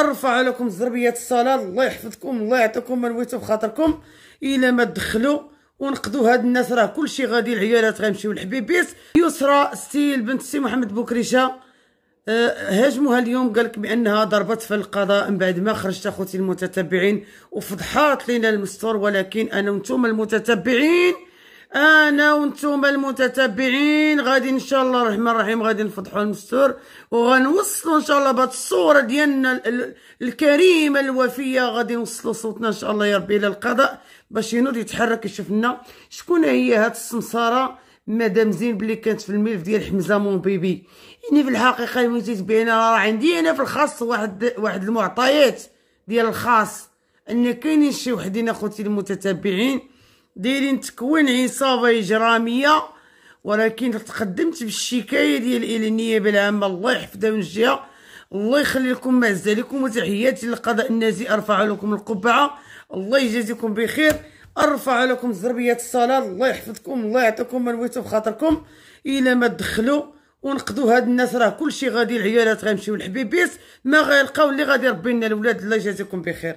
ارفع لكم زربيات الصلاه الله يحفظكم الله يعطيكم ما في بخاطركم الا ما تدخلوا ونقضوا هاد الناس راه كلشي غادي العيالات غيمشيو لحبيبيس يسرى ستيل بنت سي محمد بوكريشه آه، هاجموها اليوم قالك بانها ضربت في القضاء من بعد ما خرجت اخوتي المتتبعين وفضحات لينا المستور ولكن انا وانتم المتتبعين انا وانتم المتتبعين غادي ان شاء الله الرحمن الرحيم غادي نفضحوا المستور وغنوصلوا ان شاء الله بهاد الصوره ديالنا الكريمه الوفيه غادي نوصلوا صوتنا ان شاء الله يا ربي الى القضاء باش ينوض يتحرك يشوف لنا شكون هي هاد السمساره مدام زين بلي كانت في الملف ديال حمزه مون بيبي يعني في الحقيقه ملي جيت بينا راه عندي انا في الخاص واحد واحد المعطيات ديال الخاص ان كاينين شي وحدين اخوتي المتتبعين دايرين تكوين عصابه اجراميه ولكن تقدمت بالشكايه ديال الى النيابه العامه الله يحفظها من جهه الله يخلي لكم معزه عليكم وتحياتي للقضاء النازي ارفع لكم القبعه الله يجازيكم بخير ارفع لكم زربيه الصلاه الله يحفظكم الله يعطيكم ما نويتو بخاطركم الى ما تدخلوا ونقضوا هاد الناس راه كلشي غادي العيالات غيمشيو للحبيبيس ما غيلقاو اللي غادي يربي لنا الاولاد الله يجازيكم بخير